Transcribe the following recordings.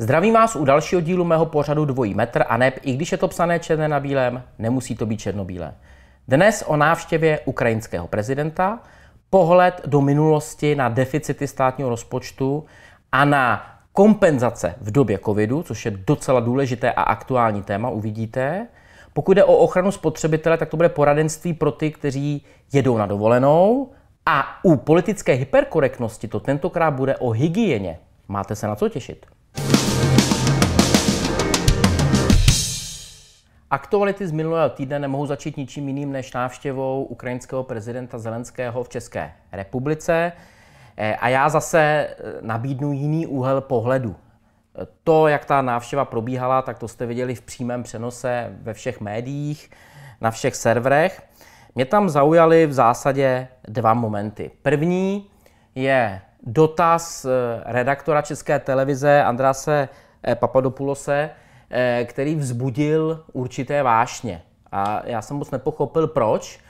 Zdravím vás u dalšího dílu mého pořadu Dvojí metr a neb, i když je to psané černé na bílém, nemusí to být černobílé. Dnes o návštěvě ukrajinského prezidenta pohled do minulosti na deficity státního rozpočtu a na kompenzace v době covidu, což je docela důležité a aktuální téma, uvidíte. Pokud jde o ochranu spotřebitele, tak to bude poradenství pro ty, kteří jedou na dovolenou. A u politické hyperkorektnosti to tentokrát bude o hygieně. Máte se na co těšit. Aktuality z minulého týdne nemohu začít ničím jiným než návštěvou ukrajinského prezidenta Zelenského v České republice. E, a já zase e, nabídnu jiný úhel pohledu. E, to, jak ta návštěva probíhala, tak to jste viděli v přímém přenose ve všech médiích, na všech serverech. Mě tam zaujaly v zásadě dva momenty. První je dotaz redaktora České televize Andrase Papadopulose, Eh, který vzbudil určité vášně. A já jsem moc nepochopil, proč,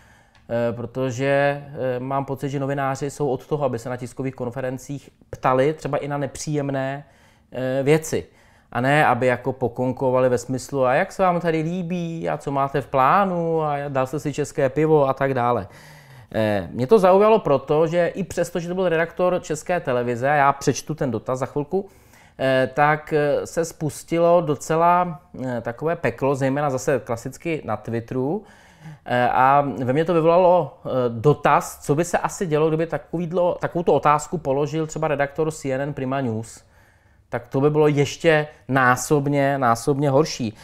eh, protože eh, mám pocit, že novináři jsou od toho, aby se na tiskových konferencích ptali třeba i na nepříjemné věci. A ne, aby jako pokonkovali ve smyslu, a jak se vám tady líbí, a co máte v plánu, a dal jste si české pivo a tak dále. Mě to zaujalo proto, že i přesto, že to byl redaktor České televize, já přečtu ten dotaz za chvilku, Eh, tak eh, se spustilo docela eh, takové peklo, zejména zase klasicky na Twitteru. A ve mně to vyvolalo dotaz, co by se asi dělo, kdyby takovou takovouto otázku položil třeba redaktor CNN Prima News. Tak to by bylo ještě násobně, násobně horší.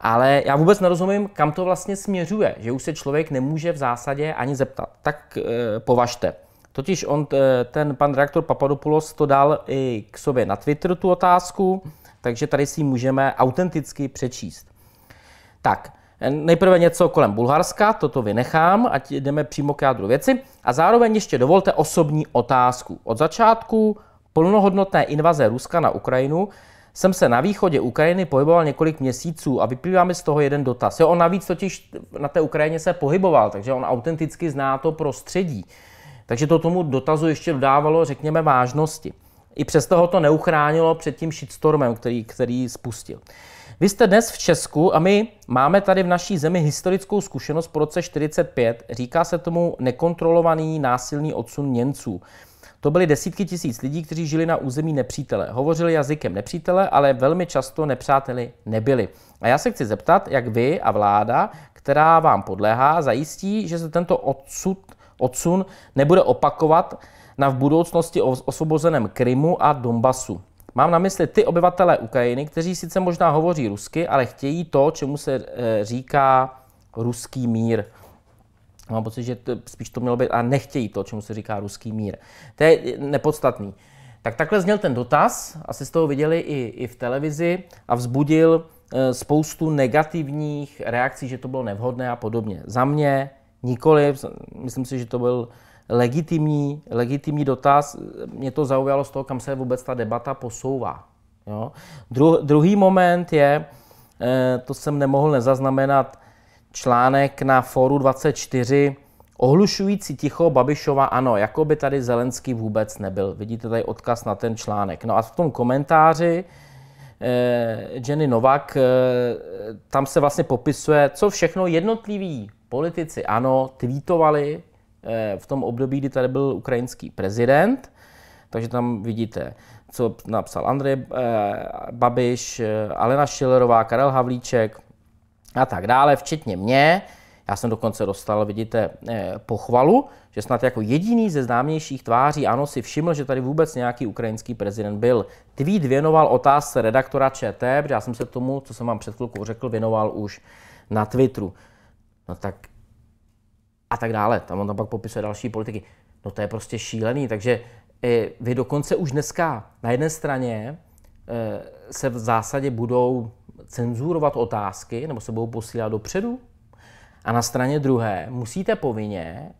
Ale já vůbec nerozumím, kam to vlastně směřuje, že už se člověk nemůže v zásadě ani zeptat. Tak považte. Totiž on, ten pan reaktor Papadopoulos to dal i k sobě na Twitter tu otázku, takže tady si ji můžeme autenticky přečíst. Tak, nejprve něco kolem Bulharska, toto vynechám, ať jdeme přímo k jádru věci. A zároveň ještě dovolte osobní otázku. Od začátku plnohodnotné invaze Ruska na Ukrajinu jsem se na východě Ukrajiny pohyboval několik měsíců a vyplývá mi z toho jeden dotaz. Jo, on navíc totiž na té Ukrajině se pohyboval, takže on autenticky zná to prostředí. Takže to tomu dotazu ještě dodávalo, řekněme, vážnosti. I přesto ho to neuchránilo před tím shitstormem, který, který spustil. Vy jste dnes v Česku a my máme tady v naší zemi historickou zkušenost po roce 45. Říká se tomu nekontrolovaný násilný odsun Němců. To byly desítky tisíc lidí, kteří žili na území nepřítele. Hovořili jazykem nepřítele, ale velmi často nepřáteli nebyli. A já se chci zeptat, jak vy a vláda, která vám podléhá, zajistí, že se tento odsud odsun nebude opakovat na v budoucnosti osvobozeném Krymu a Donbasu. Mám na mysli ty obyvatelé Ukrajiny, kteří sice možná hovoří rusky, ale chtějí to, čemu se eh, říká ruský mír. Mám pocit, že to, spíš to mělo být, a nechtějí to, čemu se říká ruský mír. To je eh, nepodstatný. Tak takhle zněl ten dotaz, asi jste ho viděli i, i v televizi a vzbudil eh, spoustu negativních reakcí, že to bylo nevhodné a podobně. Za mě nikoli. Myslím si, že to byl legitimní, legitimní dotaz. Mě to zaujalo z toho, kam se vůbec ta debata posouvá. Jo? Dru, druhý moment je, eh, to jsem nemohl nezaznamenat, článek na Foru 24, Ohlušující ticho Babišova ano, jako by tady Zelenský vůbec nebyl. Vidíte tady odkaz na ten článek. No a v tom komentáři eh, Jenny Novak, eh, tam se vlastně popisuje, co všechno jednotliví politici ANO tweetovali eh, v tom období, kdy tady byl ukrajinský prezident, takže tam vidíte, co napsal Andrej eh, Babiš, eh, Alena Šilerová, Karel Havlíček a tak dále, včetně mě. Já jsem dokonce dostal, vidíte, pochvalu, že snad jako jediný ze známějších tváří ANO si všiml, že tady vůbec nějaký ukrajinský prezident byl. Tweet věnoval otázce redaktora ČT, protože já jsem se tomu, co jsem vám před chvilkou řekl, věnoval už na Twitteru no tak a tak dále. Tam on tam pak popisuje další politiky. No to je prostě šílený, takže eh, vy dokonce už dneska na jedné straně eh, se v zásadě budou cenzurovat otázky nebo se budou posílat dopředu a na straně druhé musíte povinně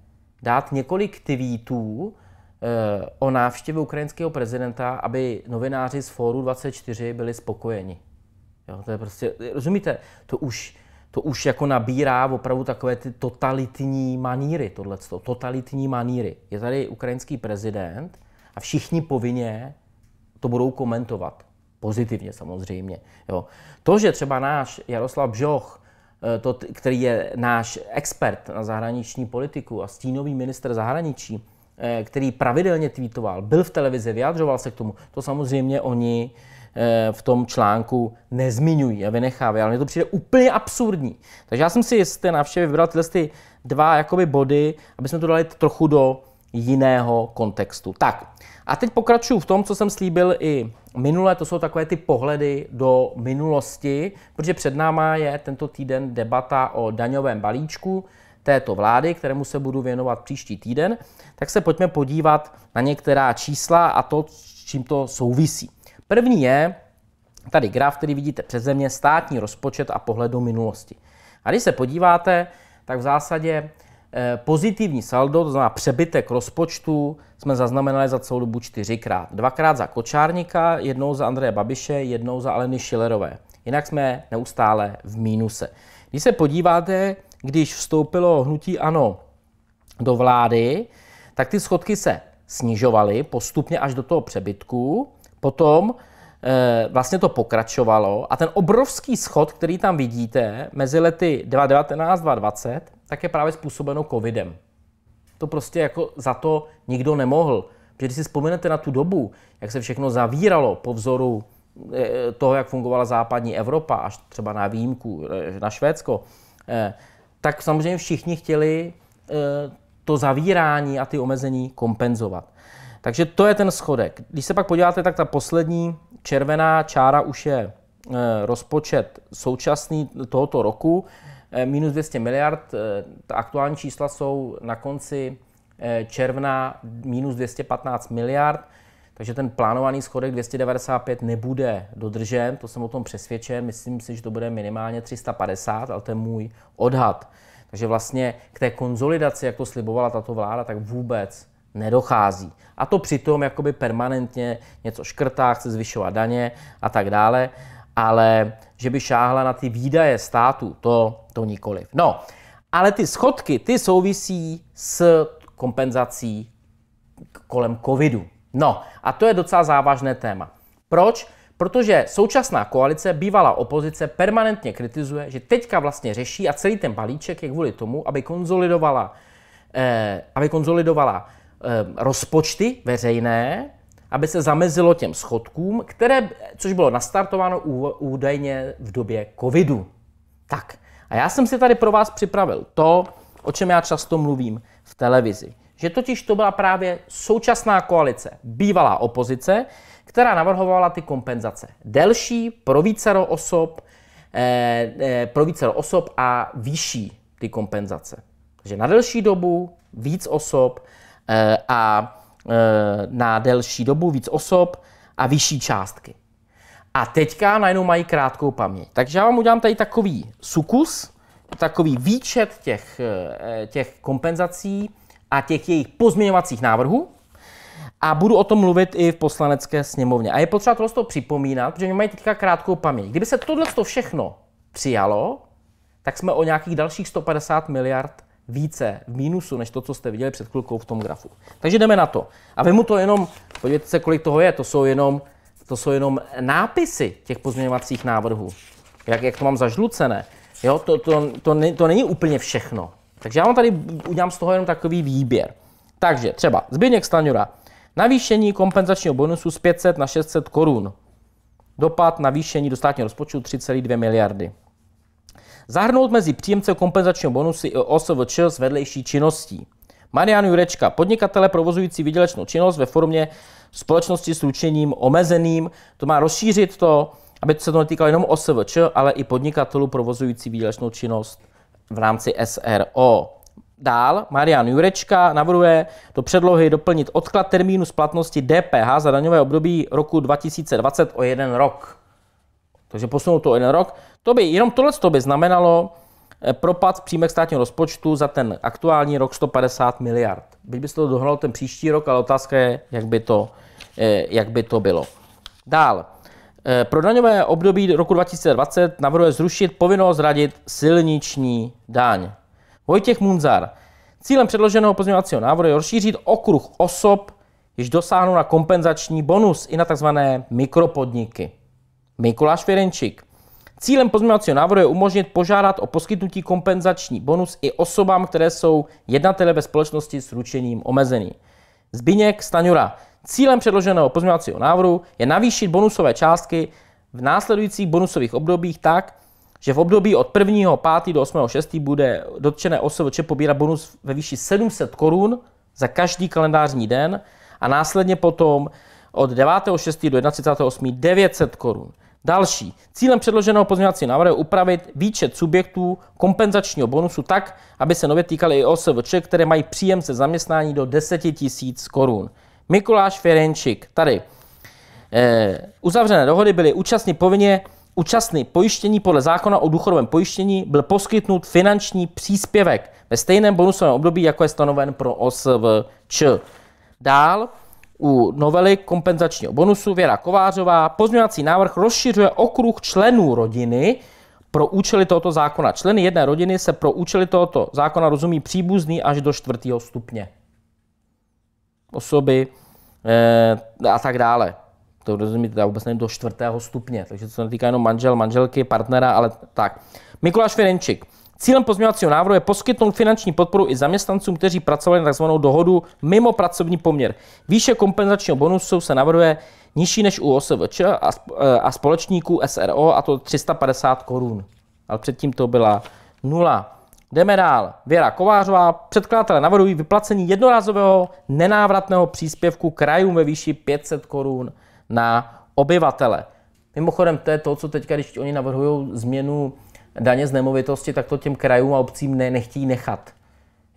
dát několik tweetů eh, o návštěvě ukrajinského prezidenta, aby novináři z Fóru 24 byli spokojeni. Jo, to je prostě, rozumíte, to už to už jako nabírá opravdu takové ty totalitní maníry, tohleto, totalitní maníry. Je tady ukrajinský prezident a všichni povinně to budou komentovat. Pozitivně samozřejmě. Jo. To, že třeba náš Jaroslav Bžoch, eh, to, který je náš expert na zahraniční politiku a stínový minister zahraničí, eh, který pravidelně tweetoval, byl v televizi, vyjadřoval se k tomu, to samozřejmě oni Eh, v tom článku nezmiňují a vynechávají, ale mně to přijde úplně absurdní. Takže já jsem si z té návštěvy vybral tyhle ty dva jakoby body, aby jsme to dali trochu do jiného kontextu. Tak, a teď pokračuju v tom, co jsem slíbil i minule, to jsou takové ty pohledy do minulosti, protože před náma je tento týden debata o daňovém balíčku této vlády, kterému se budu věnovat příští týden, tak se pojďme podívat na některá čísla a to, s čím to souvisí. První je tady graf, který vidíte přeze země, státní rozpočet a pohled do minulosti. A když se podíváte, tak v zásadě eh, pozitivní saldo, to znamená přebytek rozpočtu, jsme zaznamenali za celou dobu čtyřikrát. Dvakrát za Kočárníka, jednou za Andreje Babiše, jednou za Aleny Schillerové. Jinak jsme neustále v mínuse. Když se podíváte, když vstoupilo hnutí ANO do vlády, tak ty schodky se snižovaly postupně až do toho přebytku Potom eh, vlastně to pokračovalo a ten obrovský schod, který tam vidíte mezi lety 2019 2020, tak je právě způsobeno covidem. To prostě jako za to nikdo nemohl. když si vzpomenete na tu dobu, jak se všechno zavíralo po vzoru eh, toho, jak fungovala západní Evropa, až třeba na výjimku eh, na Švédsko, tak samozřejmě všichni chtěli to zavírání a ty omezení kompenzovat. Takže to je ten schodek. Když se pak podíváte, tak ta poslední červená čára už je eh, rozpočet současný tohoto roku, eh, minus 200 miliard. Eh, ta aktuální čísla jsou na konci června minus 215 miliard, takže ten plánovaný schodek 295 nebude dodržen, to jsem o tom přesvědčen, myslím si, že to bude minimálně 350, ale to je můj odhad. Takže vlastně k té konzolidaci, jak to slibovala tato vláda, tak vůbec nedochází. A to přitom jakoby permanentně něco škrtá, chce zvyšovat daně a tak dále, ale že by šáhla na ty výdaje státu, to, to nikoliv. No, ale ty schodky, ty souvisí s kompenzací kolem covidu. No, a to je docela závažné téma. Proč? Protože současná koalice, bývalá opozice, permanentně kritizuje, že teďka vlastně řeší a celý ten balíček je kvůli tomu, aby konzolidovala, eh, aby konzolidovala Eh, rozpočty veřejné, aby se zamezilo těm schodkům, které, což bylo nastartováno údajně v době covidu. Tak, a já jsem si tady pro vás připravil to, o čem já často mluvím v televizi. Že totiž to byla právě současná koalice, bývalá opozice, která navrhovala ty kompenzace. Delší, pro vícero osob, eh, eh, pro vícero osob a vyšší ty kompenzace. Takže na delší dobu, víc osob Eh, a eh, na delší dobu víc osob a vyšší částky. A teďka najednou mají krátkou paměť. Takže já vám udělám tady takový sukus, takový výčet těch, eh, těch kompenzací a těch jejich pozměňovacích návrhů. A budu o tom mluvit i v poslanecké sněmovně. A je potřeba tohle to připomínat, protože oni mají teďka krátkou paměť. Kdyby se tohle všechno přijalo, tak jsme o nějakých dalších 150 miliard více v mínusu, než to, co jste viděli před chvilkou v tom grafu. Takže jdeme na to. A vemu to jenom, podívejte se, kolik toho je, to jsou jenom, to jsou jenom nápisy těch pozměňovacích návrhů. Jak, jak to mám zažlucené. Jo, to, to, to, ne, to není úplně všechno. Takže já vám tady udělám z toho jenom takový výběr. Takže třeba Zbigněk Stanjura. Navýšení kompenzačního bonusu z 500 na 600 korun. Dopad navýšení do státního rozpočtu 3,2 miliardy. Zahrnout mezi příjemce kompenzačního bonusu i OSVČ s vedlejší činností. Marian Jurečka, podnikatele provozující vydělečnou činnost ve formě společnosti s ručením omezeným, to má rozšířit to, aby se to netýkalo jenom OSVČ, ale i podnikatelů provozující výdělečnou činnost v rámci SRO. Dál Marian Jurečka navrhuje do předlohy doplnit odklad termínu splatnosti DPH za daňové období roku 2020 o jeden rok. Takže posunout to jeden rok. To by, jenom tohle to by znamenalo eh, propad v příjmech státního rozpočtu za ten aktuální rok 150 miliard. Byť by se to dohnalo ten příští rok, ale otázka je, jak by to, eh, jak by to bylo. Dál. Eh, pro daňové období roku 2020 navrhuje zrušit povinnost radit silniční daň. Vojtěch Munzar. Cílem předloženého pozměňovacího návrhu je rozšířit okruh osob, jež dosáhnou na kompenzační bonus i na tzv. mikropodniky. Mikuláš Ferenčík. Cílem pozměňovacího návrhu je umožnit požádat o poskytnutí kompenzační bonus i osobám, které jsou jednatele ve společnosti s ručením omezený. Zbyněk Staňura. Cílem předloženého pozměňovacího návrhu je navýšit bonusové částky v následujících bonusových obdobích tak, že v období od 1.5. do 8.6. bude dotčené OSVČ pobírat bonus ve výši 700 korun za každý kalendářní den a následně potom od 9.6. do 31.8. 900 korun. Další. Cílem předloženého pozměňovacího návrhu je upravit výčet subjektů kompenzačního bonusu tak, aby se nově týkaly i OSVČ, které mají příjem ze zaměstnání do 10 000 korun. Mikuláš Ferenčik, tady. E, uzavřené dohody byly účastní povinně účastný pojištění podle zákona o důchodovém pojištění byl poskytnut finanční příspěvek ve stejném bonusovém období, jako je stanoven pro OSVČ. Dál u novely kompenzačního bonusu Věra Kovářová. Pozměňovací návrh rozšiřuje okruh členů rodiny pro účely tohoto zákona. Členy jedné rodiny se pro účely tohoto zákona rozumí příbuzný až do čtvrtého stupně. Osoby e, a tak dále. To rozumíte, já vůbec nevím, do čtvrtého stupně. Takže to se netýká jenom manžel, manželky, partnera, ale tak. Mikuláš Ferenčik. Cílem pozměňovacího návrhu je poskytnout finanční podporu i zaměstnancům, kteří pracovali na tzv. dohodu mimo pracovní poměr. Výše kompenzačního bonusu se navrhuje nižší než u OSVČ eh, a společníků SRO, a to 350 korun. Ale předtím to byla nula. Jdeme dál. Věra Kovářová. Předkladatelé navrhují vyplacení jednorázového nenávratného příspěvku krajům ve výši 500 korun na obyvatele. Mimochodem, to je to, co teďka, když oni navrhují změnu daně z nemovitosti, tak to těm krajům a obcím ne, nechtí nechat.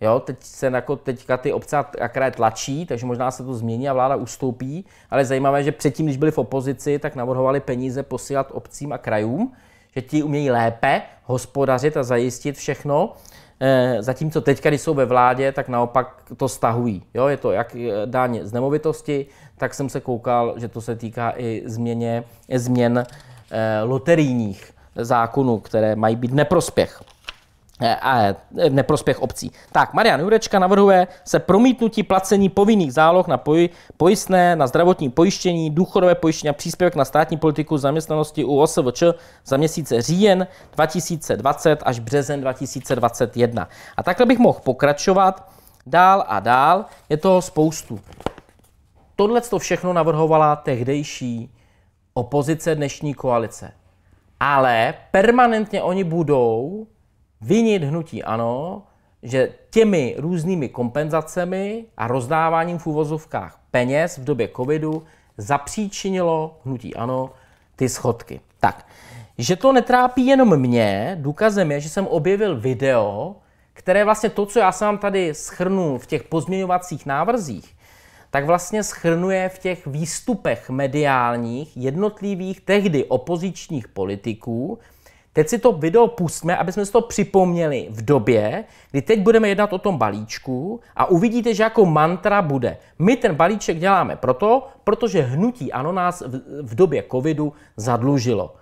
Jo, teď se jako teďka ty obce a kraje tlačí, takže možná se to změní a vláda ustoupí, ale zajímavé, že předtím, když byli v opozici, tak navrhovali peníze posílat obcím a krajům, že ti umějí lépe hospodařit a zajistit všechno, eh, zatímco teď, když jsou ve vládě, tak naopak to stahují. Jo, je to jak eh, dáně z nemovitosti, tak jsem se koukal, že to se týká i změně, změn eh, loterijních zákonů, které mají být neprospěch eh, a eh, neprospěch obcí. Tak, Marian Jurečka navrhuje se promítnutí placení povinných záloh na poj, pojistné, na zdravotní pojištění, důchodové pojištění a příspěvek na státní politiku zaměstnanosti u OSVČ za měsíce říjen 2020 až březen 2021. A takhle bych mohl pokračovat dál a dál. Je toho spoustu. Tohle to všechno navrhovala tehdejší opozice dnešní koalice ale permanentně oni budou vinit hnutí ano, že těmi různými kompenzacemi a rozdáváním v uvozovkách peněz v době covidu zapříčinilo hnutí ano ty schodky. Tak, že to netrápí jenom mě, důkazem je, že jsem objevil video, které vlastně to, co já jsem vám tady schrnul v těch pozměňovacích návrzích, tak vlastně schrnuje v těch výstupech mediálních jednotlivých tehdy opozičních politiků. Teď si to video pustme, aby jsme si to připomněli v době, kdy teď budeme jednat o tom balíčku a uvidíte, že jako mantra bude. My ten balíček děláme proto, protože hnutí ano nás v, v době covidu zadlužilo.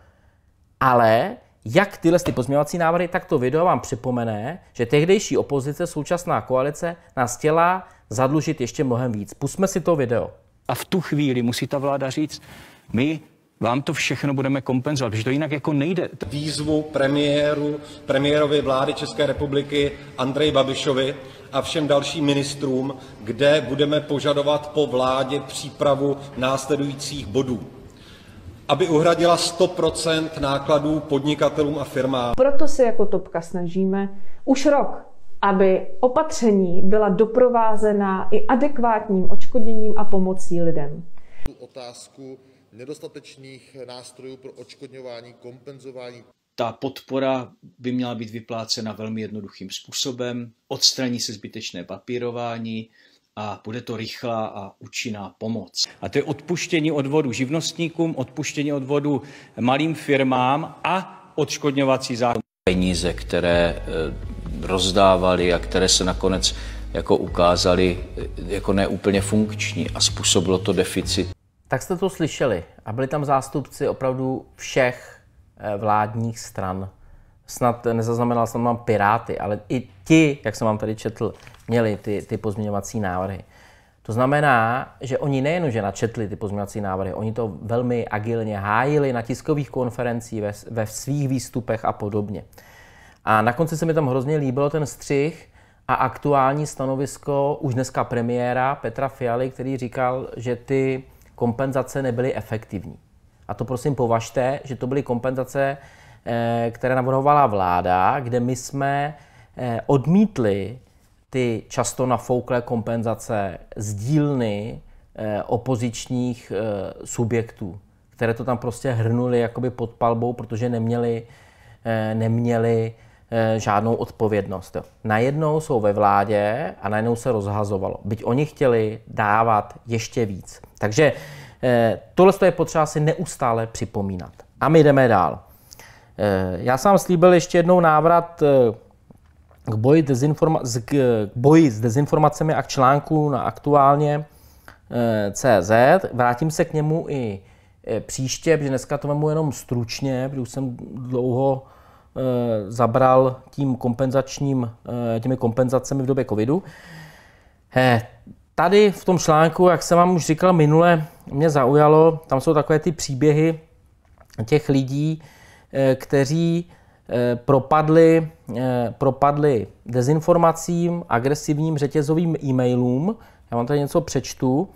Ale jak tyhle ty pozměňovací návrhy, tak to video vám připomene, že tehdejší opozice, současná koalice nás chtěla zadlužit ještě mnohem víc. Pusme si to video. A v tu chvíli musí ta vláda říct, my vám to všechno budeme kompenzovat, protože to jinak jako nejde. Výzvu premiéru, premiérovi vlády České republiky Andrej Babišovi a všem dalším ministrům, kde budeme požadovat po vládě přípravu následujících bodů aby uhradila 100% nákladů podnikatelům a firmám. Proto se jako topka snažíme už rok aby opatření byla doprovázena i adekvátním očkodněním a pomocí lidem. Otázku nedostatečných nástrojů pro očkodňování, kompenzování. Ta podpora by měla být vyplácena velmi jednoduchým způsobem, odstraní se zbytečné papírování, a bude to rychlá a účinná pomoc. A to je odpuštění odvodu živnostníkům, odpuštění odvodu malým firmám a odškodňovací zákon. Peníze, které eh, rozdávali a které se nakonec jako ukázaly e, jako neúplně funkční a způsobilo to deficit. Tak jste to slyšeli a byli tam zástupci opravdu všech e, vládních stran. Snad nezaznamenal jsem tam Piráty, ale i ti, jak jsem vám tady četl, měli ty, ty pozměňovací návrhy. To znamená, že oni nejen, že načetli ty pozměňovací návrhy, oni to velmi agilně hájili na tiskových konferencích, ve, ve svých výstupech a podobně. A na konci se mi tam hrozně líbilo ten střih a aktuální stanovisko už dneska premiéra Petra Fialy, který říkal, že ty kompenzace nebyly efektivní. A to prosím považte, že to byly kompenzace, eh, které navrhovala vláda, kde my jsme eh, odmítli ty často nafouklé kompenzace z dílny eh, opozičních subjektů, které to tam prostě hrnuli jakoby pod palbou, protože neměli, neměli Eh, žádnou odpovědnost. Jo. Najednou jsou ve vládě a najednou se rozhazovalo. Byť oni chtěli dávat ještě víc. Takže eh, tohle je potřeba si neustále připomínat. A my jdeme dál. Eh, já jsem slíbil ještě jednou návrat k boji, k boji s dezinformacemi a k článku na aktuálně CZ. Vrátím se k němu i příště, protože dneska to vemu jenom stručně, protože už jsem dlouho Eh, zabral tím kompenzačním, eh, těmi kompenzacemi v době covidu. Tady v tom článku, jak jsem vám už říkal minule, mě zaujalo, tam jsou takové ty příběhy těch lidí, eh, kteří propadli, propadli dezinformacím, agresivním řetězovým e-mailům. Já vám tady něco přečtu,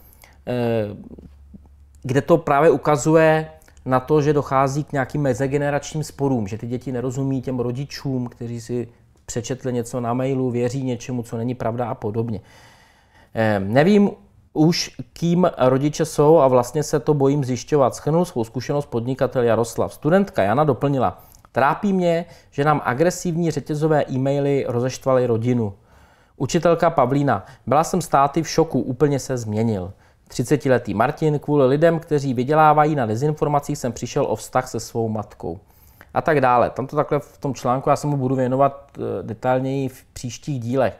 kde to právě ukazuje na to, že dochází k nějakým mezegeneračním sporům, že ty děti nerozumí těm rodičům, kteří si přečetli něco na mailu, věří něčemu, co není pravda a podobně. Ehm, nevím už, kým rodiče jsou a vlastně se to bojím zjišťovat. Schrnul svou zkušenost podnikatel Jaroslav. Studentka Jana doplnila. Trápí mě, že nám agresivní řetězové e-maily rozeštvaly rodinu. Učitelka Pavlína. Byla jsem státy v šoku, úplně se změnil. 30-letý Martin, kvůli lidem, kteří vydělávají na dezinformacích, jsem přišel o vztah se svou matkou. A tak dále. Tam to takhle v tom článku, já se mu budu věnovat eh, detailněji v příštích dílech.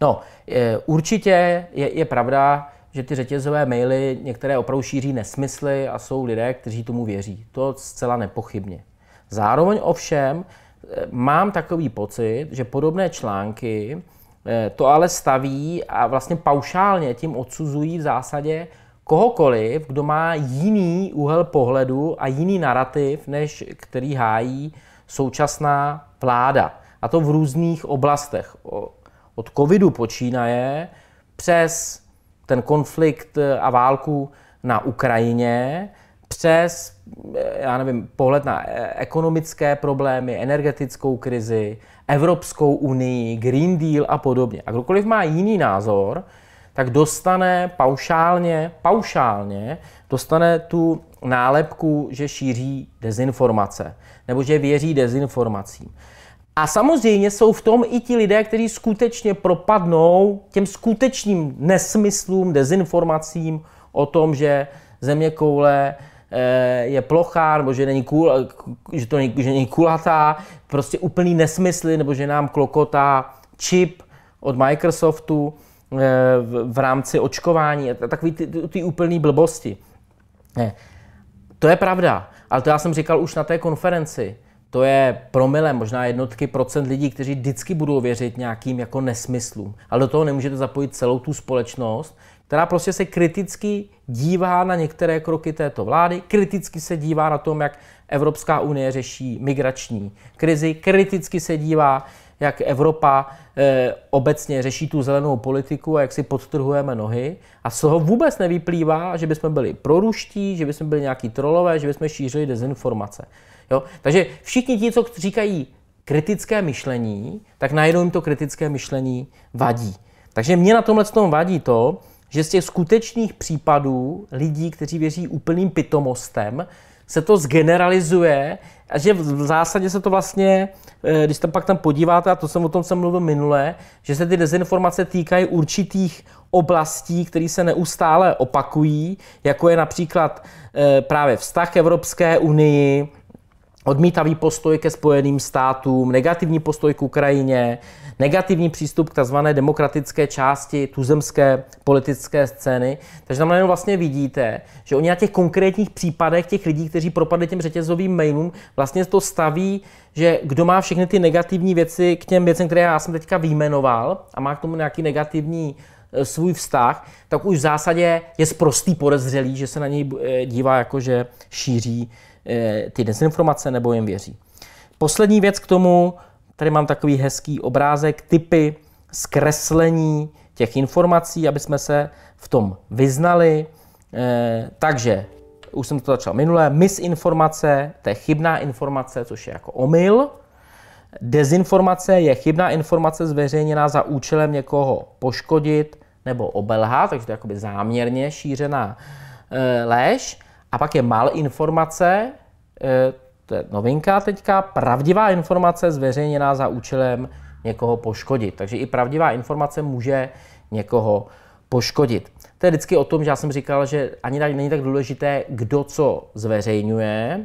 No, eh, určitě je, je pravda, že ty řetězové maily některé opravdu šíří nesmysly a jsou lidé, kteří tomu věří. To zcela nepochybně. Zároveň ovšem eh, mám takový pocit, že podobné články Eh, to ale staví a vlastně paušálně tím odsuzují v zásadě kohokoliv, kdo má jiný úhel pohledu a jiný narrativ, než který hájí současná vláda. A to v různých oblastech. Od covidu počínaje přes ten konflikt eh, a válku na Ukrajině, přes, eh, já nevím, pohled na ekonomické problémy, energetickou krizi, Evropskou unii, Green Deal a podobně. A kdokoliv má jiný názor, tak dostane paušálně, paušálně, dostane tu nálepku, že šíří dezinformace nebo že věří dezinformacím. A samozřejmě jsou v tom i ti lidé, kteří skutečně propadnou těm skutečným nesmyslům, dezinformacím o tom, že země koule Eh, je plochá, nebo že, není kul, eh, že to není, že není kulatá, prostě úplný nesmysly, nebo že nám klokotá čip od Microsoftu eh, v, v rámci očkování, takový ty, ty úplný blbosti. Ne. To je pravda, ale to já jsem říkal už na té konferenci. To je promile, možná jednotky procent lidí, kteří vždycky budou věřit nějakým jako nesmyslům. Ale do toho nemůžete zapojit celou tu společnost, která prostě se kriticky dívá na některé kroky této vlády, kriticky se dívá na tom, jak Evropská unie řeší migrační krizi, kriticky se dívá, jak Evropa e, obecně řeší tu zelenou politiku a jak si podtrhujeme nohy. A z toho vůbec nevyplývá, že bychom byli proruští, že bychom byli nějaký trolové, že bychom šířili dezinformace. Jo? Takže všichni ti, co říkají kritické myšlení, tak najednou jim to kritické myšlení vadí. Takže mě na tomhle tom vadí to, že z těch skutečných případů lidí, kteří věří úplným pitomostem, se to zgeneralizuje a že v zásadě se to vlastně, eh, když tam pak tam podíváte, a to jsem o tom jsem mluvil minule, že se ty dezinformace týkají určitých oblastí, které se neustále opakují, jako je například eh, právě vztah Evropské unii, odmítavý postoj ke Spojeným státům, negativní postoj k Ukrajině, negativní přístup k tzv. demokratické části tuzemské politické scény. Takže tam najednou vlastně vidíte, že oni na těch konkrétních případech těch lidí, kteří propadli těm řetězovým mailům, vlastně to staví, že kdo má všechny ty negativní věci k těm věcem, které já jsem teďka vyjmenoval a má k tomu nějaký negativní e, svůj vztah, tak už v zásadě je zprostý podezřelý, že se na něj e, dívá jako, že šíří Eh, ty dezinformace nebo jim věří. Poslední věc k tomu, tady mám takový hezký obrázek, typy zkreslení těch informací, aby jsme se v tom vyznali. Eh, takže, už jsem to začal minule, misinformace, to je chybná informace, což je jako omyl. Dezinformace je chybná informace zveřejněná za účelem někoho poškodit nebo obelhat, takže to je jakoby záměrně šířená eh, lež. A pak je mal informace, eh, to je novinka teďka, pravdivá informace zveřejněná za účelem někoho poškodit. Takže i pravdivá informace může někoho poškodit. To je vždycky o tom, že já jsem říkal, že ani tak není tak důležité, kdo co zveřejňuje,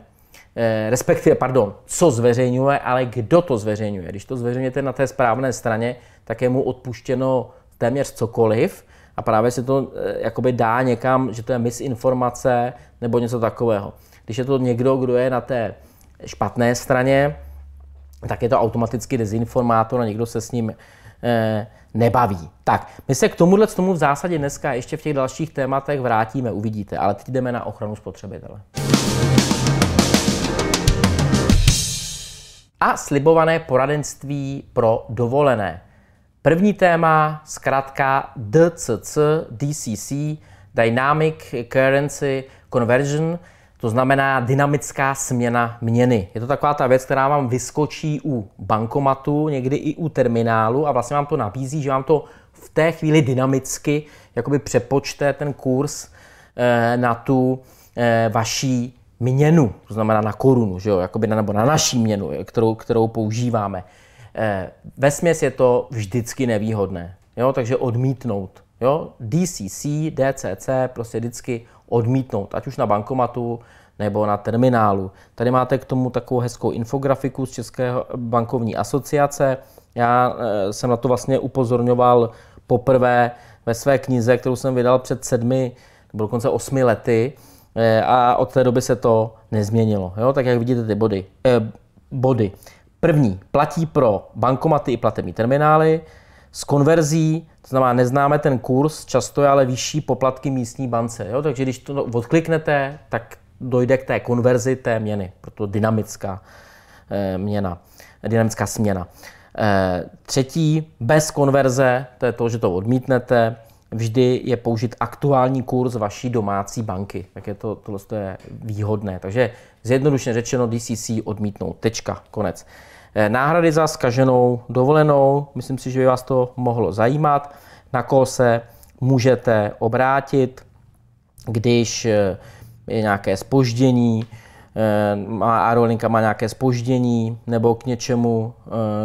eh, respektive, pardon, co zveřejňuje, ale kdo to zveřejňuje. Když to zveřejňujete na té správné straně, tak je mu odpuštěno téměř cokoliv, a právě se to eh, jakoby dá někam, že to je misinformace nebo něco takového. Když je to někdo, kdo je na té špatné straně, tak je to automaticky dezinformátor a někdo se s ním eh, nebaví. Tak, my se k tomuhle k tomu v zásadě dneska ještě v těch dalších tématech vrátíme, uvidíte, ale teď jdeme na ochranu spotřebitele. A slibované poradenství pro dovolené. První téma, zkrátka DCC, DCC, Dynamic Currency Conversion, to znamená dynamická směna měny. Je to taková ta věc, která vám vyskočí u bankomatu, někdy i u terminálu a vlastně vám to nabízí, že vám to v té chvíli dynamicky jakoby přepočte ten kurz eh, na tu eh, vaší měnu, to znamená na korunu, že jo? Jakoby na, nebo na naší měnu, kterou, kterou používáme. Eh, ve směs je to vždycky nevýhodné, jo? takže odmítnout. Jo? DCC, DCC prostě vždycky odmítnout, ať už na bankomatu nebo na terminálu. Tady máte k tomu takovou hezkou infografiku z České bankovní asociace. Já eh, jsem na to vlastně upozorňoval poprvé ve své knize, kterou jsem vydal před sedmi nebo dokonce osmi lety eh, a od té doby se to nezměnilo. Jo? Tak jak vidíte ty body. Eh, body. První platí pro bankomaty i platební terminály s konverzí, to znamená, neznáme ten kurz, často je ale vyšší poplatky místní bance. Jo? Takže když to odkliknete, tak dojde k té konverzi té měny, proto dynamická e, měna, dynamická směna. E, třetí, bez konverze, to je to, že to odmítnete, vždy je použít aktuální kurz vaší domácí banky. Tak je to, tohle je výhodné. Takže zjednodušeně řečeno DCC odmítnout. Tečka, konec. Eh, náhrady za skaženou dovolenou, myslím si, že by vás to mohlo zajímat, na koho se můžete obrátit, když eh, je nějaké spoždění, eh, A aerolinka má nějaké spoždění nebo k něčemu,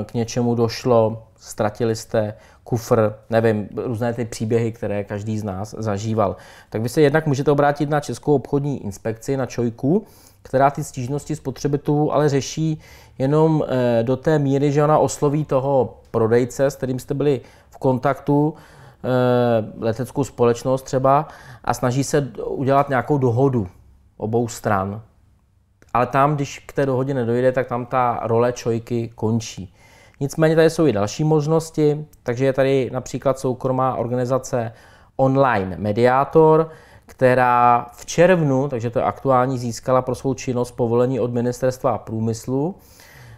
k něčemu došlo, ztratili jste kufr, nevím, různé ty příběhy, které každý z nás zažíval. Tak vy se jednak můžete obrátit na Českou obchodní inspekci, na ČOJKu, která ty stížnosti spotřebitelů ale řeší jenom eh, do té míry, že ona osloví toho prodejce, s kterým jste byli v kontaktu, eh, leteckou společnost třeba, a snaží se udělat nějakou dohodu obou stran. Ale tam, když k té dohodě nedojde, tak tam ta role čojky končí. Nicméně tady jsou i další možnosti, takže je tady například soukromá organizace Online Mediátor, která v červnu, takže to je aktuální, získala pro svou činnost povolení od Ministerstva průmyslu,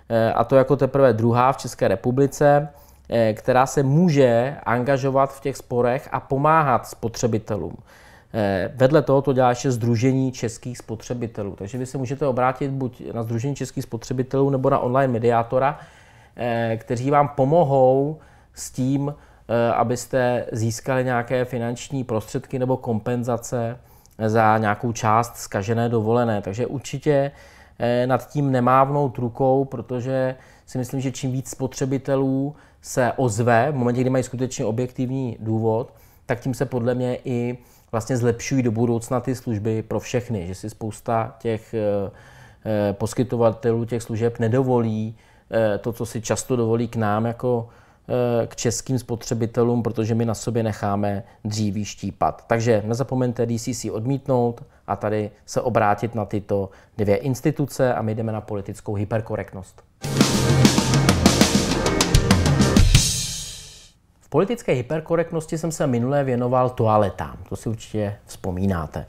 eh, a to jako teprve druhá v České republice, eh, která se může angažovat v těch sporech a pomáhat spotřebitelům. Eh, vedle toho to dělá ještě Združení českých spotřebitelů. Takže vy se můžete obrátit buď na Združení českých spotřebitelů nebo na online mediátora, Eh, kteří vám pomohou s tím, eh, abyste získali nějaké finanční prostředky nebo kompenzace za nějakou část zkažené dovolené. Takže určitě eh, nad tím nemávnout rukou, protože si myslím, že čím víc spotřebitelů se ozve v momentě, kdy mají skutečně objektivní důvod, tak tím se podle mě i vlastně zlepšují do budoucna ty služby pro všechny, že si spousta těch poskytovatelů těch služeb nedovolí Eh, to, co si často dovolí k nám jako eh, k českým spotřebitelům, protože my na sobě necháme dříví štípat. Takže nezapomeňte DCC odmítnout a tady se obrátit na tyto dvě instituce a my jdeme na politickou hyperkorektnost. V politické hyperkorektnosti jsem se minulé věnoval toaletám, to si určitě vzpomínáte.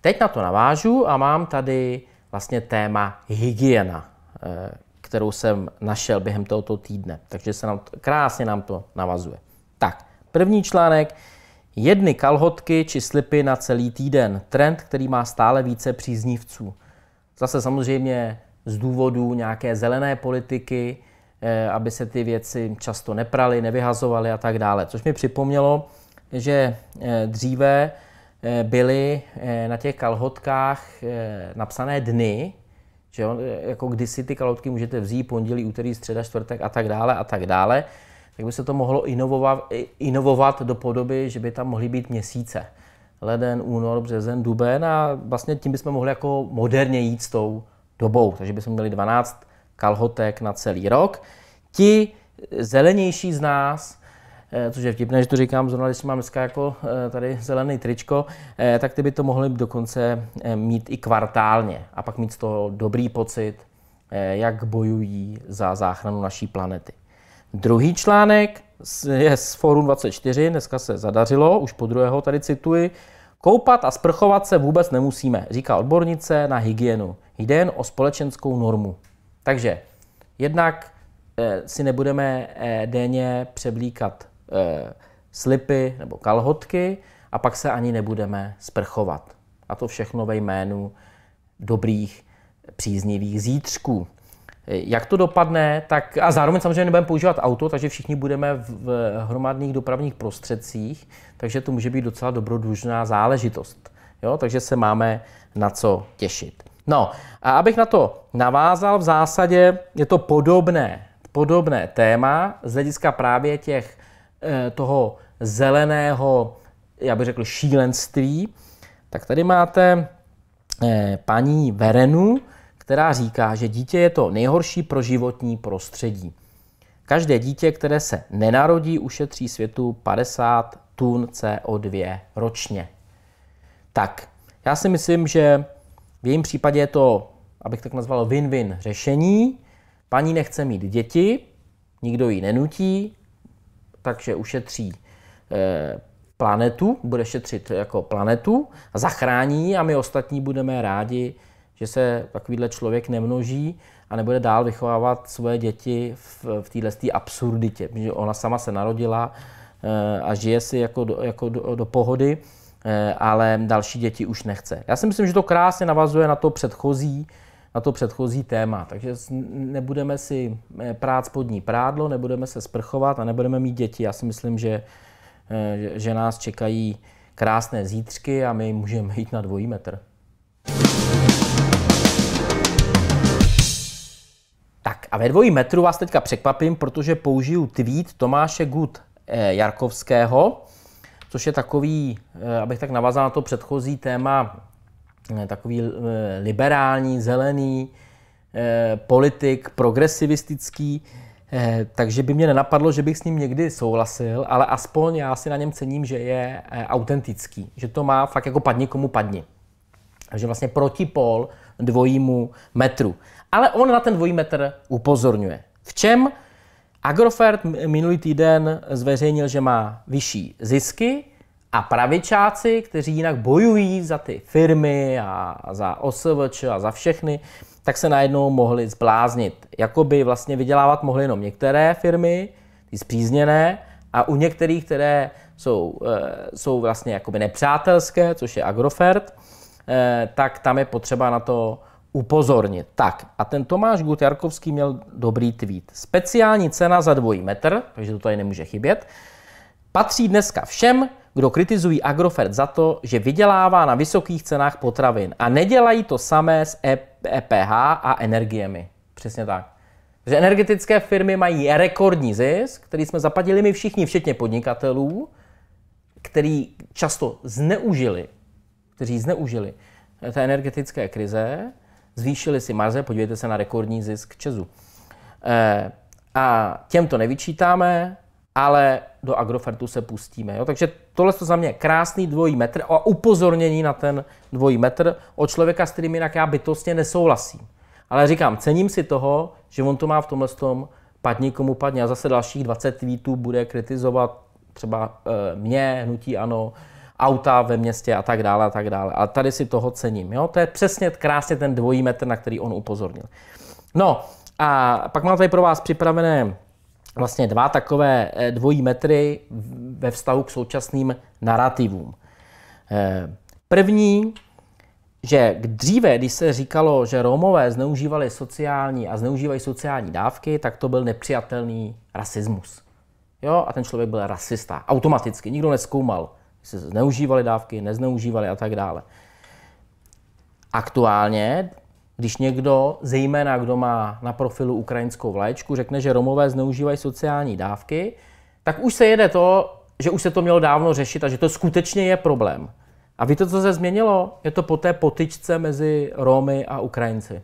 Teď na to navážu a mám tady vlastně téma hygiena eh, kterou jsem našel během tohoto týdne. Takže se nám to, krásně nám to navazuje. Tak, první článek. Jedny kalhotky či slipy na celý týden. Trend, který má stále více příznivců. Zase samozřejmě z důvodu nějaké zelené politiky, eh, aby se ty věci často nepraly, nevyhazovaly a tak dále. Což mi připomnělo, že eh, dříve eh, byly na těch kalhotkách napsané dny, že on, jako kdysi ty kalotky můžete vzít pondělí, úterý, středa, čtvrtek a tak dále a tak dále, tak by se to mohlo inovovat, inovovat do podoby, že by tam mohly být měsíce. Leden, únor, březen, duben a vlastně tím bychom mohli jako moderně jít s tou dobou. Takže bychom měli 12 kalhotek na celý rok. Ti zelenější z nás Eh, což je vtipné, že to říkám zrovna, když mám dneska jako eh, tady zelený tričko, eh, tak ty by to mohly dokonce mít i kvartálně a pak mít z toho dobrý pocit, jak bojují za záchranu naší planety. Druhý článek je z Forum 24, dneska se zadařilo, už po druhého tady cituji. Koupat a sprchovat se vůbec nemusíme, říká odbornice na hygienu. Jde jen o společenskou normu. Takže jednak si nebudeme denně převlíkat Eh, slipy nebo kalhotky a pak se ani nebudeme sprchovat. A to všechno ve jménu dobrých příznivých zítřků. Eh, jak to dopadne, tak a zároveň samozřejmě nebudeme používat auto, takže všichni budeme v hromadných dopravních prostředcích, takže to může být docela dobrodružná záležitost. Jo? Takže se máme na co těšit. No a abych na to navázal, v zásadě je to podobné, podobné téma z hlediska právě těch Eh, toho zeleného, já bych řekl, šílenství, tak tady máte eh, paní Verenu, která říká, že dítě je to nejhorší pro životní prostředí. Každé dítě, které se nenarodí, ušetří světu 50 tun CO2 ročně. Tak, já si myslím, že v jejím případě je to, abych tak nazval, win-win řešení. Paní nechce mít děti, nikdo ji nenutí, takže ušetří eh, planetu, bude šetřit jako planetu, zachrání a my ostatní budeme rádi, že se takovýhle člověk nemnoží a nebude dál vychovávat svoje děti v, v této absurditě. Protože ona sama se narodila eh, a žije si jako do, jako do, do pohody, eh, ale další děti už nechce. Já si myslím, že to krásně navazuje na to předchozí, na to předchozí téma. Takže nebudeme si eh, prát spodní prádlo, nebudeme se sprchovat a nebudeme mít děti. Já si myslím, eh, že, že nás čekají krásné zítřky a my můžeme jít na dvojí metr. Tak a ve dvojí metru vás teďka překvapím, protože použiju tweet Tomáše Gut eh, Jarkovského, což je takový, abych tak navázal na to předchozí téma Eh, takový eh, liberální, zelený eh, politik, progresivistický, takže by mě nenapadlo, že bych s ním někdy souhlasil, ale aspoň já si na něm cením, že je autentický, že to má fakt jako padni komu padni. Takže vlastně protipol dvojímu metru. Ale on na ten dvojí metr upozorňuje. V čem? Agrofert minulý týden zveřejnil, že má vyšší zisky, a pravičáci, kteří jinak bojují za ty firmy a za OSVČ a za všechny, tak se najednou mohli zbláznit. Jakoby vlastně vydělávat mohly jenom některé firmy, ty zpřízněné, a u některých, které jsou, eh, jsou vlastně jakoby nepřátelské, což je Agrofert, eh, tak tam je potřeba na to upozornit. Tak a ten Tomáš Gut Jarkovský měl dobrý tweet. Speciální cena za dvojí metr, takže to tady nemůže chybět. Patří dneska všem, kdo kritizují Agrofert za to, že vydělává na vysokých cenách potravin a nedělají to samé s EPH e a energiemi. Přesně tak. Že energetické firmy mají rekordní zisk, který jsme zapadili my všichni, včetně podnikatelů, který často zneužili, kteří zneužili té energetické krize, zvýšili si marze, podívejte se na rekordní zisk Česu. E, a těm to nevyčítáme, ale do Agrofertu se pustíme. Jo? Takže tohle to za mě krásný dvojí metr a upozornění na ten dvojí metr od člověka, s kterým jinak já bytostně nesouhlasím. Ale říkám, cením si toho, že on to má v tomhle tom padni komu padně A zase dalších 20 tweetů bude kritizovat třeba e, mě, hnutí ano, auta ve městě a tak dále a tak dále. A tady si toho cením. Jo? To je přesně krásně ten dvojí metr, na který on upozornil. No a pak mám tady pro vás připravené vlastně dva takové eh, dvojí metry ve vztahu k současným narrativům. Eh, první, že dříve, když se říkalo, že Romové zneužívali sociální a zneužívají sociální dávky, tak to byl nepřijatelný rasismus. Jo, a ten člověk byl rasista. Automaticky, nikdo neskoumal, jestli se zneužívali dávky, nezneužívali a tak dále. Aktuálně když někdo, zejména kdo má na profilu ukrajinskou vlaječku, řekne, že Romové zneužívají sociální dávky, tak už se jede to, že už se to mělo dávno řešit a že to skutečně je problém. A víte, co se změnilo? Je to po té potyčce mezi Romy a Ukrajinci.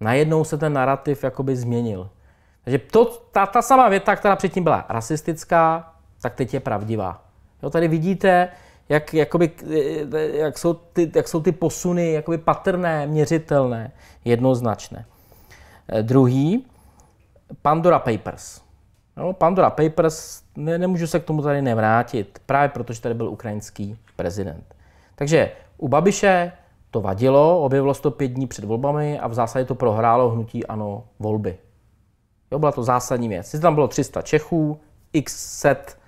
Najednou se ten narrativ jakoby změnil. Takže to, ta, ta sama věta, která předtím byla rasistická, tak teď je pravdivá. Jo, tady vidíte, jak, jakoby, eh, jak, jsou ty, jak jsou ty posuny jakoby patrné, měřitelné, jednoznačné. Eh, druhý, Pandora Papers. No, Pandora Papers, ne, nemůžu se k tomu tady nevrátit, právě protože tady byl ukrajinský prezident. Takže u Babiše to vadilo, objevilo se to pět dní před volbami a v zásadě to prohrálo hnutí ano volby. Jo, byla to zásadní věc. Jestli tam bylo 300 Čechů, x set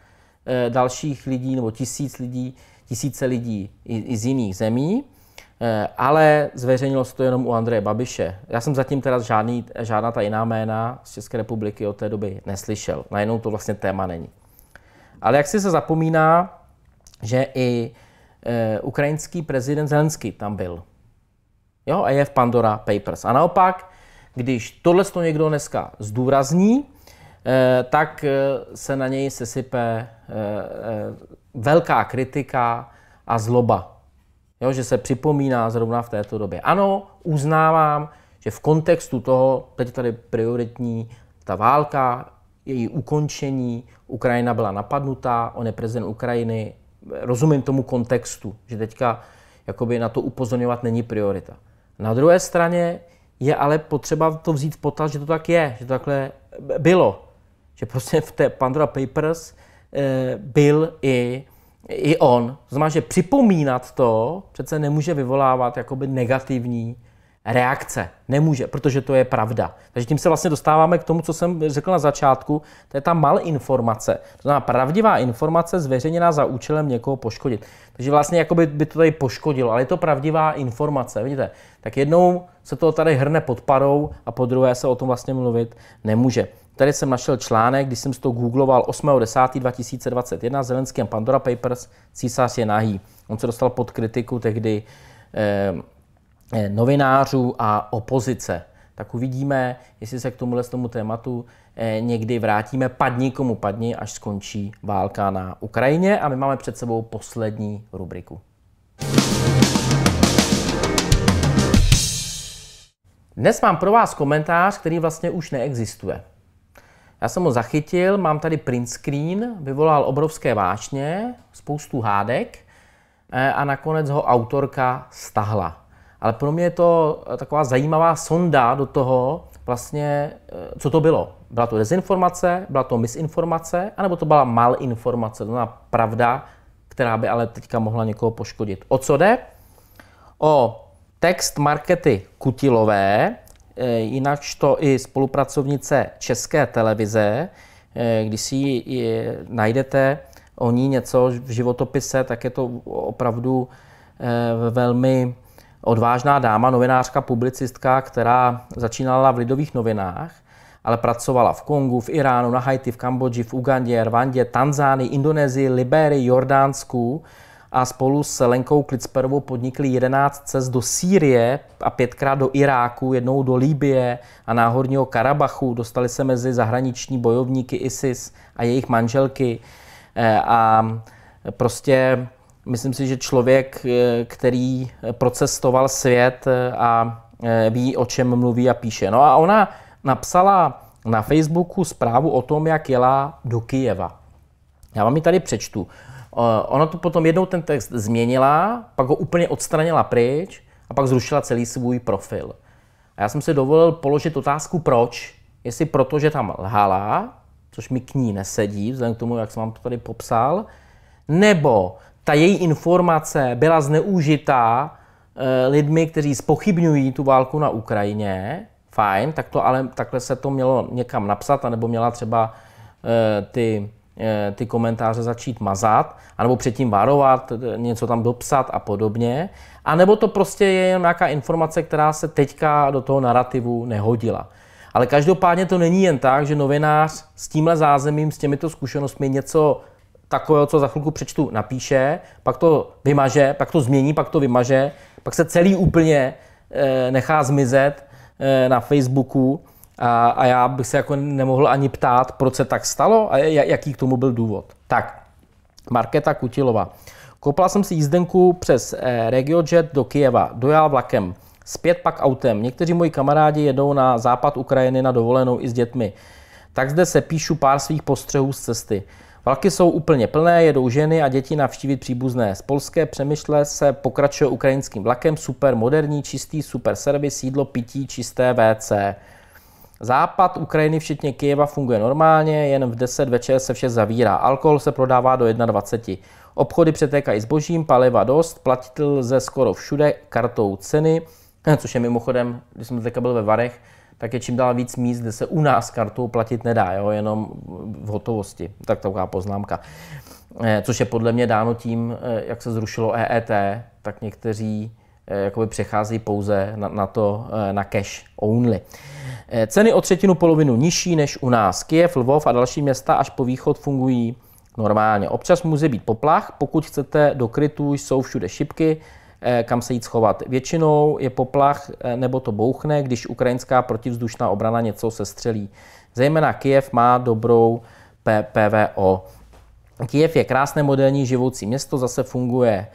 e, dalších lidí nebo tisíc lidí, tisíce lidí i, i z jiných zemí, eh, ale zveřejnilo se to jenom u Andreje Babiše. Já jsem zatím teda žádný, žádná ta jiná jména z České republiky od té doby neslyšel. Najednou to vlastně téma není. Ale jak si se zapomíná, že i e, ukrajinský prezident Zelenský tam byl. Jo, a je v Pandora Papers. A naopak, když tohle to někdo dneska zdůrazní, e, tak se na něj sesype e, e, velká kritika a zloba. Jo, že se připomíná zrovna v této době. Ano, uznávám, že v kontextu toho, teď tady prioritní ta válka, její ukončení, Ukrajina byla napadnutá, on je prezident Ukrajiny, rozumím tomu kontextu, že teďka jakoby na to upozorňovat není priorita. Na druhé straně je ale potřeba to vzít v potaz, že to tak je, že to takhle bylo. Že prostě v té Pandora Papers Eh, byl i, i on. To znamená, že připomínat to přece nemůže vyvolávat jakoby negativní reakce. Nemůže, protože to je pravda. Takže tím se vlastně dostáváme k tomu, co jsem řekl na začátku, to je ta malinformace. To znamená pravdivá informace zveřejněná za účelem někoho poškodit. Takže vlastně jako by, by to tady poškodilo, ale je to pravdivá informace, vidíte. Tak jednou se to tady hrne pod parou a po druhé se o tom vlastně mluvit nemůže. Tady jsem našel článek, když jsem si to googloval 8.10.2021 Zelenském Pandora Papers, císař je nahý. On se dostal pod kritiku tehdy eh, eh, novinářů a opozice. Tak uvidíme, jestli se k tomuhle tomu tématu eh, někdy vrátíme. Padni komu padni, až skončí válka na Ukrajině. A my máme před sebou poslední rubriku. Dnes mám pro vás komentář, který vlastně už neexistuje. Já jsem ho zachytil, mám tady print screen, vyvolal obrovské vášně, spoustu hádek eh, a nakonec ho autorka stahla. Ale pro mě je to eh, taková zajímavá sonda do toho, vlastně, eh, co to bylo. Byla to dezinformace, byla to misinformace, anebo to byla malinformace, to znamená pravda, která by ale teďka mohla někoho poškodit. O co jde? O text Markety Kutilové, Eh, jinak to i spolupracovnice České televize, eh, když si ji najdete o ní něco v životopise, tak je to opravdu eh, velmi odvážná dáma, novinářka, publicistka, která začínala v Lidových novinách, ale pracovala v Kongu, v Iránu, na Haiti, v Kambodži, v Ugandě, Rwandě, Tanzánii, Indonésii, Libérii, Jordánsku a spolu s Lenkou Klitsperovou podnikli 11 cest do Sýrie a pětkrát do Iráku, jednou do Líbie a náhorního Karabachu. Dostali se mezi zahraniční bojovníky ISIS a jejich manželky. Eh, a prostě myslím si, že člověk, eh, který procestoval svět eh, a ví, o čem mluví a píše. No a ona napsala na Facebooku zprávu o tom, jak jela do Kijeva. Já vám ji tady přečtu. Eh, ona to potom jednou ten text změnila, pak ho úplně odstranila pryč a pak zrušila celý svůj profil. A já jsem si dovolil položit otázku, proč. Jestli proto, že tam lhala, což mi k ní nesedí, vzhledem k tomu, jak jsem vám to tady popsal, nebo ta její informace byla zneužitá eh, lidmi, kteří spochybňují tu válku na Ukrajině, fajn, tak to ale takhle se to mělo někam napsat, anebo měla třeba eh, ty Eh, ty komentáře začít mazat, anebo předtím varovat, eh, něco tam dopsat a podobně. A nebo to prostě je jenom nějaká informace, která se teďka do toho narrativu nehodila. Ale každopádně to není jen tak, že novinář s tímhle zázemím, s těmito zkušenostmi něco takového, co za chvilku přečtu, napíše, pak to vymaže, pak to změní, pak to vymaže, pak se celý úplně eh, nechá zmizet na Facebooku a, a já bych se jako nemohl ani ptát, proč se tak stalo a jaký k tomu byl důvod. Tak, Marketa Kutilova. Koupila jsem si jízdenku přes eh, RegioJet do Kijeva, dojel vlakem, zpět pak autem. Někteří moji kamarádi jedou na západ Ukrajiny na dovolenou i s dětmi. Tak zde se píšu pár svých postřehů z cesty. Vlaky jsou úplně plné, jedou ženy a děti navštívit příbuzné. Z polské přemýšle se pokračuje ukrajinským vlakem, super moderní, čistý, super servis, jídlo, pití, čisté WC. Západ Ukrajiny, včetně Kyjeva, funguje normálně, jen v 10 večer se vše zavírá. Alkohol se prodává do 21. Obchody přetékají zbožím, paliva dost, platit lze skoro všude kartou ceny, což je mimochodem, když jsem teďka byl ve Varech, tak je čím dál víc míst, kde se u nás kartou platit nedá, jo? jenom v hotovosti. Tak taková poznámka. Eh, což je podle mě dáno tím, eh, jak se zrušilo EET, tak někteří Eh, jakoby přechází pouze na, na to, eh, na cash only. Eh, ceny o třetinu polovinu nižší než u nás. Kiev, Lvov a další města až po východ fungují normálně. Občas může být poplach, pokud chcete do krytu, jsou všude šipky, kam se jít schovat. Většinou je poplach nebo to bouchne, když ukrajinská protivzdušná obrana něco se střelí. Zejména Kiev má dobrou PVO. Kiev je krásné moderní živoucí město, zase funguje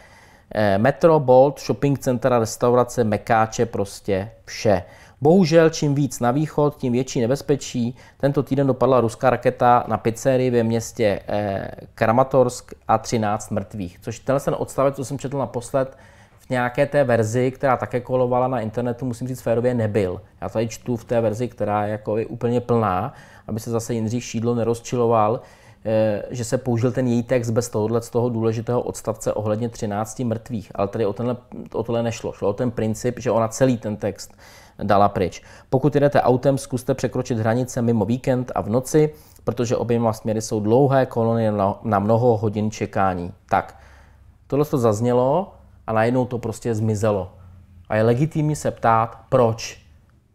Eh, Metro, Bolt, shopping centra, restaurace, mekáče, prostě vše. Bohužel, čím víc na východ, tím větší nebezpečí. Tento týden dopadla ruská raketa na pizzerii ve městě eh, Kramatorsk a 13 mrtvých. Což tenhle ten odstavec, co jsem četl naposled, v nějaké té verzi, která také kolovala na internetu, musím říct férově, nebyl. Já tady čtu v té verzi, která je jako úplně plná, aby se zase Jindřich Šídlo nerozčiloval. Eh, že se použil ten její text bez tohohle z toho důležitého odstavce ohledně 13 mrtvých, ale tady o, tenhle, o tohle nešlo. Šlo o ten princip, že ona celý ten text dala pryč. Pokud jdete autem, zkuste překročit hranice mimo víkend a v noci, protože oběma směry jsou dlouhé kolony na mnoho hodin čekání. Tak, tohle to zaznělo a najednou to prostě zmizelo. A je legitimní se ptát, proč.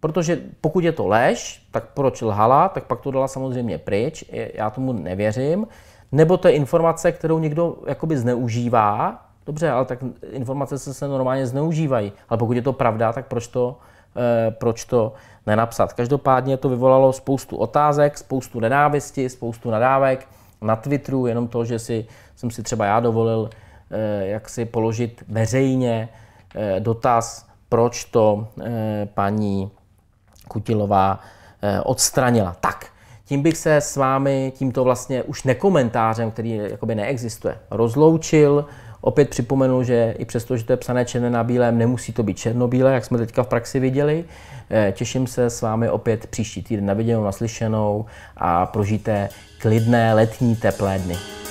Protože pokud je to lež, tak proč lhala, tak pak to dala samozřejmě pryč, já tomu nevěřím. Nebo to je informace, kterou někdo jakoby zneužívá, dobře, ale tak informace se, se normálně zneužívají. Ale pokud je to pravda, tak proč to, eh, proč to nenapsat? Každopádně to vyvolalo spoustu otázek, spoustu nenávisti, spoustu nadávek na Twitteru, jenom to, že si, jsem si třeba já dovolil eh, jak si položit veřejně eh, dotaz, proč to paní Kutilová eh, odstranila. Tak, tím bych se s vámi tímto vlastně už nekomentářem, který jakoby neexistuje, rozloučil. Opět připomenu, že i přesto, že to je psané černé na bílém, nemusí to být černobílé, jak jsme teďka v praxi viděli. Eh, těším se s vámi opět příští týden na viděnou, naslyšenou a prožijte klidné letní teplé dny.